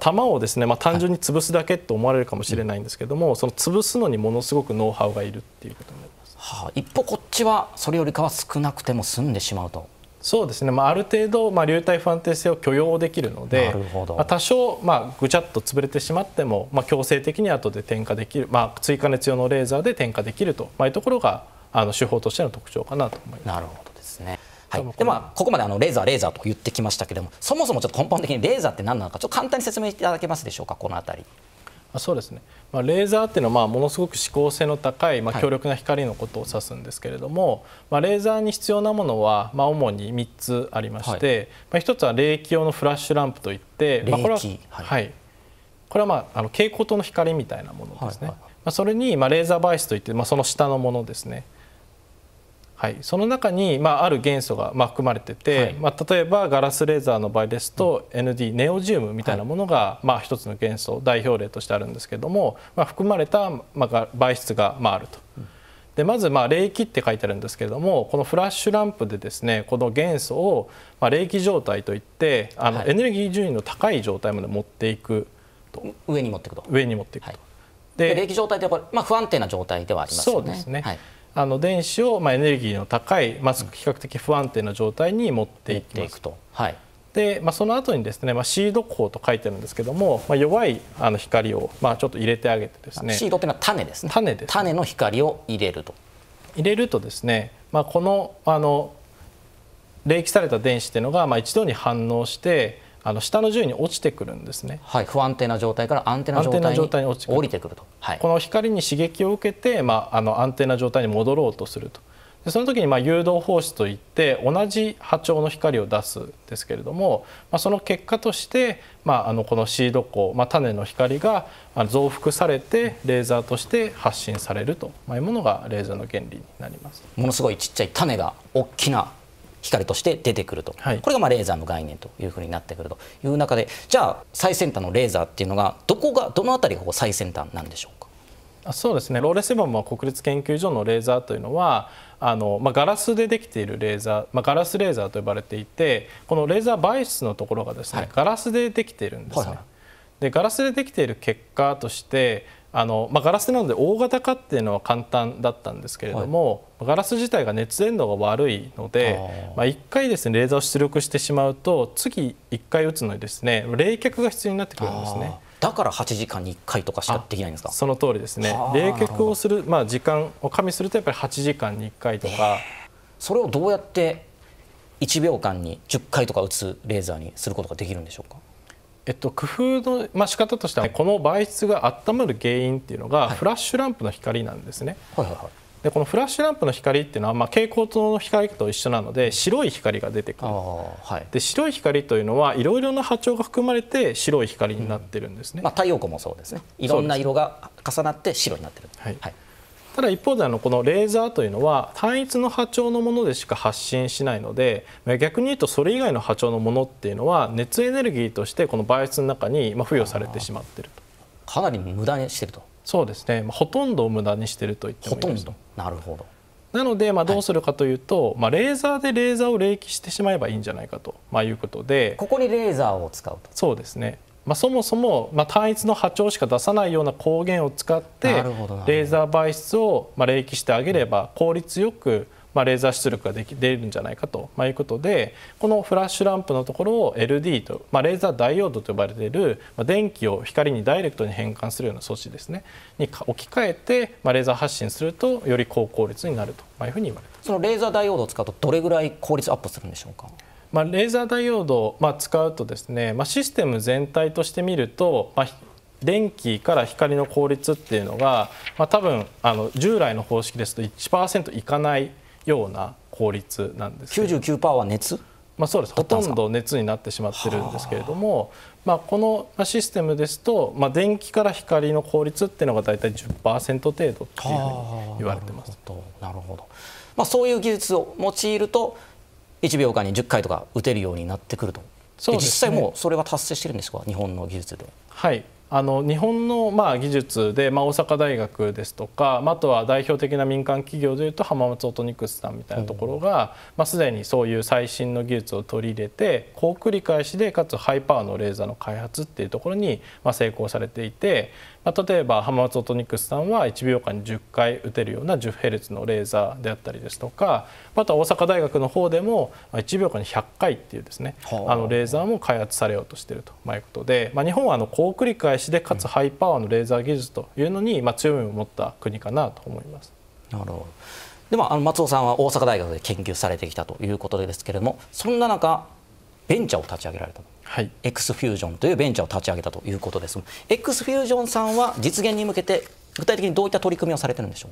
弾をですね、まあ、単純に潰すだけと思われるかもしれないんですけども、その潰すのにものすごくノウハウがいるっていうことになります、はあ、一方こっちはそれよりかは少なくても済んでしまうとそうですね、まあ、ある程度、まあ、流体不安定性を許容できるのでまあ、多少、まあ、ぐちゃっと潰れてしまっても、まあ、強制的に後で点火できる、まあ、追加熱用のレーザーで点火できると、まあ、いうところがあの手法としての特徴かなと思います。なるほどですねはい、でまあここまであのレーザーレーザーと言ってきましたけれどもそもそもちょっと根本的にレーザーって何なのかちょっと簡単に説明いただけますでしょうかこの辺り。あそうですね、まあ、レーザーっていうのはまあものすごく指向性の高い、まあ、強力な光のことを指すんですけれども、はい、まあ、レーザーに必要なものはまあ主に3つありまして、はい、まあ、1つは冷気用のフラッシュランプといって、まあ、これは、はい、これはまああの蛍光灯の光みたいなものですね、はいはい、まあ、それにまあレーザーバイスといって、まあ、その下のものですねはい、その中に、まあ、ある元素が、まあ、含まれてて、はい、まあ、例えばガラスレーザーの場合ですと、うん、ND ネオジウムみたいなものが、はい、まあ、一つの元素代表例としてあるんですけども、まあ、含まれた、まあ、媒質が、まあ、あると。でまず、まあ、冷気って書いてあるんですけれどもこのフラッシュランプでですねこの元素を、まあ、冷気状態といってあの、エネルギー順位の高い状態まで持っていくと上に持っていくと上に持っていくと、で冷気状態ってやっぱり、まあ、不安定な状態ではありますよねそうですね、はいあの電子をまあエネルギーの高い、まず比較的不安定な状態に持っていきますと。はいでまあ、その後にですね、まあ、シード光と書いてるんですけども、まあ、弱いあの光を、まあ、ちょっと入れてあげてですねシードっていうのは種ですね種です、ね、種の光を入れると入れるとですね、まあ、このあの冷気された電子っていうのが、まあ、一度に反応して、あの下の順位に落ちてくるんですね、はい、不安定な状態から安定な状態に降りてくると、はい、この光に刺激を受けて、まあ、あの安定な状態に戻ろうとするとでその時にまあ誘導放出といって同じ波長の光を出すんですけれども、まあ、その結果として、まあ、あのこのシード光、まあ、種の光が増幅されてレーザーとして発信されるというものがレーザーの原理になりますものすごいちっちゃい種が大きな光として出てくると、はい、これがまあレーザーの概念というふうになってくるという中でじゃあ最先端のレーザーっていうのがどこがどの辺りがここ最先端なんでしょうかあそうですねローレセブンも国立研究所のレーザーというのはあの、まあ、ガラスでできているレーザー、まあ、ガラスレーザーと呼ばれていてこのレーザー媒質のところがですね、はい、ガラスでできているんですね。はいはい、でガラスでできている結果としてあのまあ、ガラスなので大型化っていうのは簡単だったんですけれども、はい、ガラス自体が熱伝導が悪いのでまあ、1回ですねレーザーを出力してしまうと次1回打つのにですね冷却が必要になってくるんですね。だから8時間に1回とかしかできないんですかその通りですね冷却をする、まあ、時間を加味するとやっぱり8時間に1回とか、それをどうやって1秒間に10回とか打つレーザーにすることができるんでしょうかえっと、工夫の、まあ、仕方としてはこの媒質が温まる原因っていうのがフラッシュランプの光なんですね。はいはいはいでこのフラッシュランプの光っていうのは、まあ、蛍光灯の光と一緒なので白い光が出てくる、はい、で白い光というのはいろいろな波長が含まれて白い光になってるんですね、うん、まあ、太陽光もそうですねいろんな色が重なって白になってる、はい、はいただ一方であのこのレーザーというのは単一の波長のものでしか発信しないので逆に言うとそれ以外の波長のものっていうのは熱エネルギーとしてこのバイアスの中に付与されてしまってるとかなり無駄にしてるとそうですねほとんどを無駄にしてると言ってもいいですとなるほどなので、まあ、どうするかというと、はい、まあ、レーザーでレーザーを冷気してしまえばいいんじゃないかと、まあ、いうことでここにレーザーを使うとそうですねまあ、そもそも、まあ、単一の波長しか出さないような光源を使ってレーザー媒質を、まあ、冷気してあげれば効率よく、まあ、レーザー出力ができ出るんじゃないかと、まあ、いうことでこのフラッシュランプのところを LD と、まあ、レーザーダイオードと呼ばれている、まあ、電気を光にダイレクトに変換するような装置ですねに置き換えて、まあ、レーザー発信するとより高効率になると、まあ、いうふうに言われそのレーザーダイオードを使うとどれぐらい効率アップするんでしょうかまあ、レーザーダイオードを、まあ、使うとですね、まあ、システム全体として見ると、まあ、電気から光の効率っていうのが、まあ、多分あの従来の方式ですと1%いかないような効率なんです99%は熱まあ、そうですほとんど熱になってしまってるんですけれども、まあ、このシステムですと、まあ、電気から光の効率っていうのが大体10%程度っていうふうに言われてます。なるほどまあ、そういう技術を用いると1秒間に10回とか打てるようになってくるとそう、ね、実際もうそれは達成してるんですか日本の技術で。はいあの日本のまあ技術で、まあ、大阪大学ですとか、あ、とは代表的な民間企業でいうと浜松オトニクスさんみたいなところが、まあ、すでにそういう最新の技術を取り入れて高繰り返しでかつハイパワーのレーザーの開発っていうところに、まあ、成功されていて、まあ、例えば浜松オトニクスさんは1秒間に10回打てるような 10Hz のレーザーであったりですとかまた大阪大学の方でも1秒間に100回っていうですねあのレーザーも開発されようとしているということで、まあ、日本はあの高繰り返しでかつハイパワーのレーザー技術というのに、まあ、強みを持った国かなと思います。なるほどでもあの松尾さんは大阪大学で研究されてきたということですけれどもそんな中ベンチャーを立ち上げられたはい、X フュージョンというベンチャーを立ち上げたということです X フュージョンさんは実現に向けて具体的にどういった取り組みをされてるんでしょう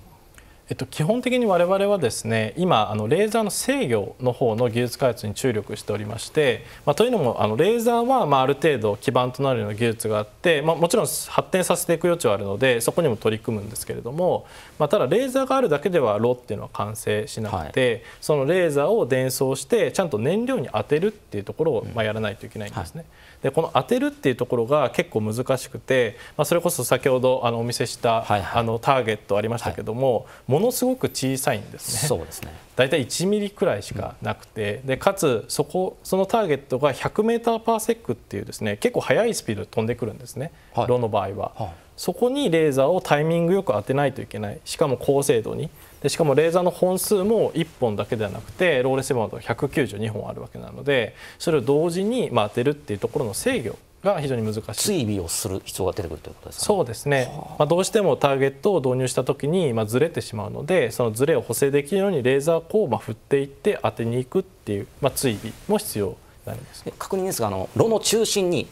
えっと、基本的に我々はですね今あのレーザーの制御の方の技術開発に注力しておりまして、まあ、というのもあのレーザーはまあある程度基盤となるような技術があって、まあ、もちろん発展させていく余地はあるのでそこにも取り組むんですけれども、まあ、ただレーザーがあるだけでは炉っていうのは完成しなくて、はい、そのレーザーを伝送してちゃんと燃料に当てるっていうところをまあやらないといけないんですね。でこの当てるっていうところが結構難しくて、まあ、それこそ先ほどあのお見せしたあのターゲットありましたけども、はいものすごく小さいんですね。そうですね大体1ミリくらいしかなくて、うん、でかつそこそのターゲットが100メーターパーセックっていうですね結構速いスピードで飛んでくるんですね、はい、ロの場合は、はい、そこにレーザーをタイミングよく当てないといけないしかも高精度にでしかもレーザーの本数も1本だけではなくてローレセブード192本あるわけなのでそれを同時にま当てるっていうところの制御が非常に難しい追尾をする必要が出てくるということですか、ね、そうですね、まあ、どうしてもターゲットを導入したときに、まあ、ずれてしまうのでそのずれを補正できるようにレーザー光をまあ振っていって当てにいくっていう、まあ、追尾も必要になります確認ですがあの炉の中心に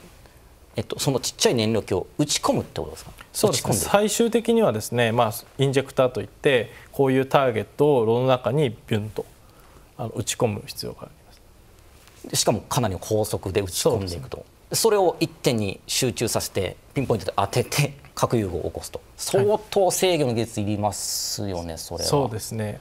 えっと、そのちっちゃい燃料器を打ち込むってことですかそうですね最終的にはですね、まあ、インジェクターといってこういうターゲットを炉の中にビュンとあの打ち込む必要がありますしかもかなり高速で打ち込んでいくとそれを一点に集中させてピンポイントで当てて (laughs) 核融合を起こすと相当制御の技術いりますよね、はい、それはそうですね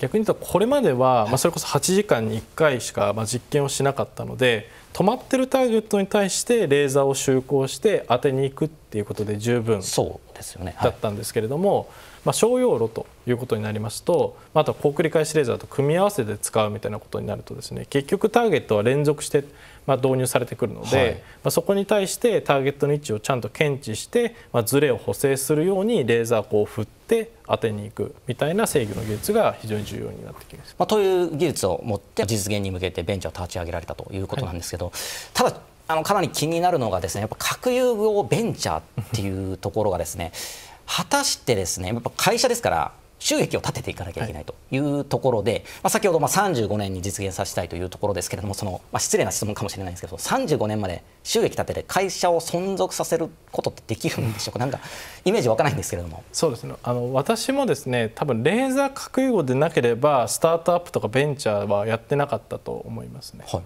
逆に言うとこれまでは、まあ、それこそ8時間に1回しか、まあ、実験をしなかったので止まってるターゲットに対してレーザーを就航して当てにいくっていうことで十分そうですよね、だったんですけれども、まあ、商用炉ということになりますとあとはう繰り返しレーザーと組み合わせて使うみたいなことになるとですね結局ターゲットは連続してまあ導入されてくるので、はい、まあ、そこに対してターゲットの位置をちゃんと検知して、まあ、ズレを補正するようにレーザーを振って当てにいくみたいな制御の技術が非常に重要になってきます。まあ、という技術を持って実現に向けてベンチャーを立ち上げられたということなんですけど、はいどただあのかなり気になるのがですねやっぱ核融合ベンチャーっていうところがですね果たしてですねやっぱ会社ですから収益を立てていかなきゃいけないというところで、はい、まあ、先ほどまあ35年に実現させたいというところですけれどもその、まあ、失礼な質問かもしれないんですけど35年まで収益立てて会社を存続させることってできるんでしょうかなんかイメージわかないんですけれどもそうですねあの私もですね多分レーザー核融合でなければスタートアップとかベンチャーはやってなかったと思いますね。はい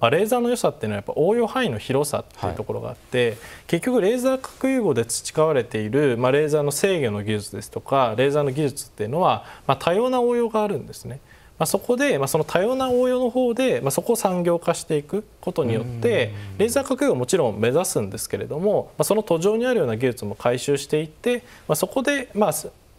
まあ、レーザーの良さっていうのはやっぱ応用範囲の広さっていうところがあって、はい、結局レーザー核融合で培われている、まあ、レーザーの制御の技術ですとかレーザーの技術っていうのは、まあ、多様な応用があるんですね。まあ、そこで、まあ、その多様な応用の方で、まあ、そこを産業化していくことによってレーザー核融合もちろん目指すんですけれども、まあ、その途上にあるような技術も回収していって、まあ、そこで、まあ、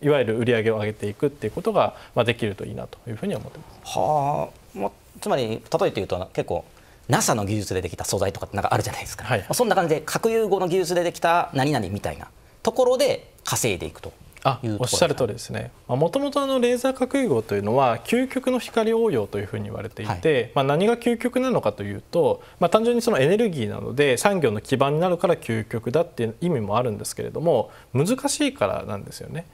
いわゆる売り上げを上げていくっていうことが、まあ、できるといいなというふうに思ってます。はあ、まあ、つまり例えて言うと結構 NASA の技術でできた素材とかってなんかあるじゃないですか、はい、そんな感じで核融合の技術でできた何々みたいなところで稼いでいくとあおっしゃる通りですねもともとレーザー核融合というのは究極の光応用というふうに言われていて、はい、まあ、何が究極なのかというと、まあ、単純にそのエネルギーなので産業の基盤になるから究極だっていう意味もあるんですけれども難しいからなんですよね。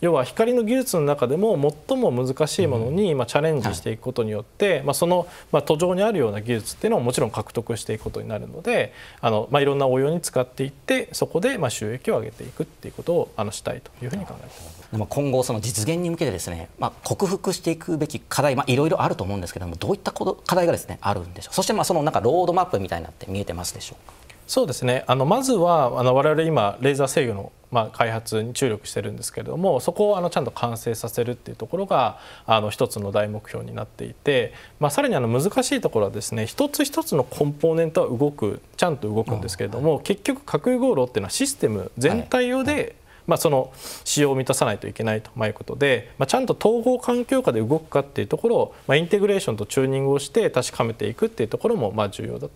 要は光の技術の中でも最も難しいものにまチャレンジしていくことによって、まそのま途上にあるような技術っていうのをもちろん獲得していくことになるのであの、まいろんな応用に使っていってそこでま収益を上げていくっていうことをあのしたいというふうに考えてます。今後、その実現に向けてですね、まあ、克服していくべき課題、まあ、いろいろあると思うんですけれども、どういったこと課題がですねあるんでしょう、そしてまあそのなんかロードマップみたいなって見えてますでしょうか。そうですねあのまずはあの我々今レーザー制御のまあ、開発に注力してるんですけれどもそこをあのちゃんと完成させるっていうところがあの一つの大目標になっていて、まあ、さらにあの難しいところはですね一つ一つのコンポーネントは動くちゃんと動くんですけれども、結局核融合炉っていうのはシステム全体用で、まあ、その仕様を満たさないといけないということで、まあ、ちゃんと統合環境下で動くかっていうところを、まあ、インテグレーションとチューニングをして確かめていくっていうところもまあ重要だと。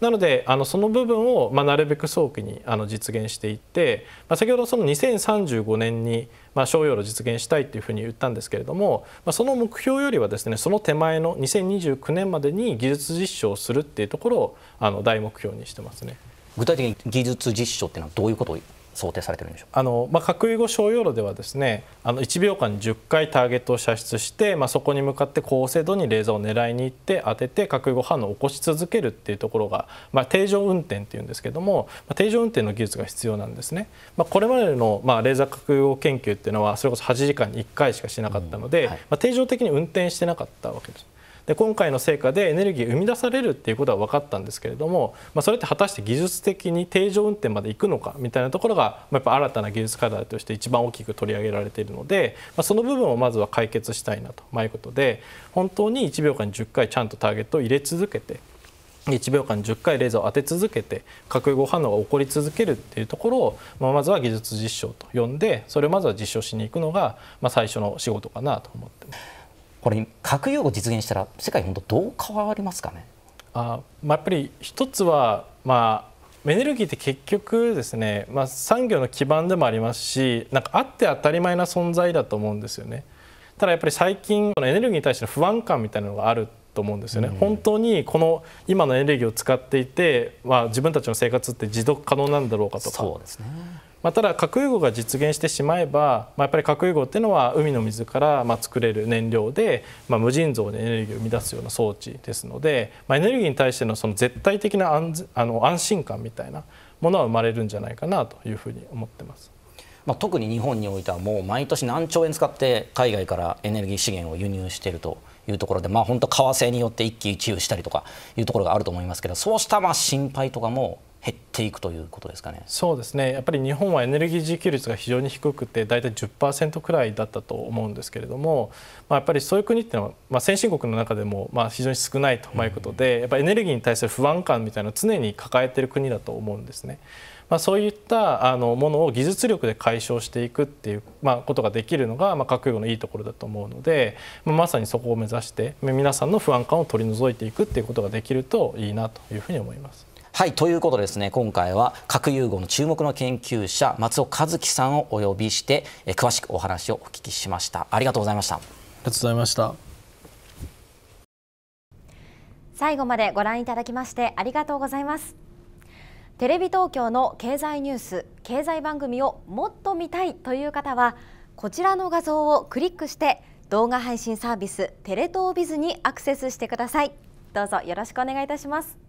なのであのその部分をまあなるべく早期にあの実現していって、まあ、先ほどその2035年にまあ商用路実現したいっていうふうに言ったんですけれども、まあ、その目標よりはですねその手前の2029年までに技術実証をするっていうところをあの大目標にしてますね。具体的に技術実証っていうのはどういうことを想定されてるんでしょうあの、まあ、核融合商用炉ではですねあの1秒間に10回ターゲットを射出して、まあ、そこに向かって高精度にレーザーを狙いに行って当てて核融合反応を起こし続けるっていうところが、まあ、定常運転っていうんですけども、まあ、定常運転の技術が必要なんですね、まあ、これまでの、まあ、レーザー核融合研究っていうのはそれこそ8時間に1回しかしなかったので、うんはい、まあ、定常的に運転してなかったわけです。で今回の成果でエネルギー生み出されるっていうことは分かったんですけれども、まあ、それって果たして技術的に定常運転までいくのかみたいなところが、まあ、やっぱ新たな技術課題として一番大きく取り上げられているので、まあ、その部分をまずは解決したいなと、まあ、いうことで本当に1秒間に10回ちゃんとターゲットを入れ続けて1秒間に10回レーザーを当て続けて核融合反応が起こり続けるっていうところを、まあ、まずは技術実証と呼んでそれをまずは実証しに行くのが、まあ、最初の仕事かなと思ってます。これ核融合実現したら世界本当どう変わりますかねあ、まあ、やっぱり一つは、まあ、エネルギーって結局ですね、まあ、産業の基盤でもありますしなんかあって当たり前な存在だと思うんですよね。ただやっぱり最近エネルギーに対しての不安感みたいなのがあると思うんですよね、うん、本当にこの今のエネルギーを使っていて、まあ、自分たちの生活って持続可能なんだろうかとかそうです、ね、まあ、ただ核融合が実現してしまえば、まあ、やっぱり核融合っていうのは海の水からまあ作れる燃料で、まあ、無尽蔵でエネルギーを生み出すような装置ですので、まあ、エネルギーに対してのその絶対的な安あの安心感みたいなものは生まれるんじゃないかなというふうに思ってます。まあ、特に日本においてはもう毎年何兆円使って海外からエネルギー資源を輸入しているというところで、まあ、本当為替によって一喜一憂したりとかいうところがあると思いますけどそうしたまあ心配とかも減っていくということですかねそうですねやっぱり日本はエネルギー自給率が非常に低くて大体10%くらいだったと思うんですけれども、まあ、やっぱりそういう国っていうのは、まあ、先進国の中でもまあ非常に少ないということで、うん、やっぱエネルギーに対する不安感みたいなのを常に抱えている国だと思うんですね。まあ、そういったあのものを技術力で解消していくっていう、まあ、ことができるのが、まあ、核融合のいいところだと思うので、まあ、まさにそこを目指して皆さんの不安感を取り除いていくっていうことができるといいなというふうに思います。はい、ということでですね、今回は核融合の注目の研究者、松尾和樹さんをお呼びして、え詳しくお話をお聞きしました。ありがとうございました。ありがとうございました。最後までご覧いただきましてありがとうございます。テレビ東京の経済ニュース、経済番組をもっと見たいという方は、こちらの画像をクリックして動画配信サービステレ東ビズにアクセスしてください。どうぞよろしくお願いいたします。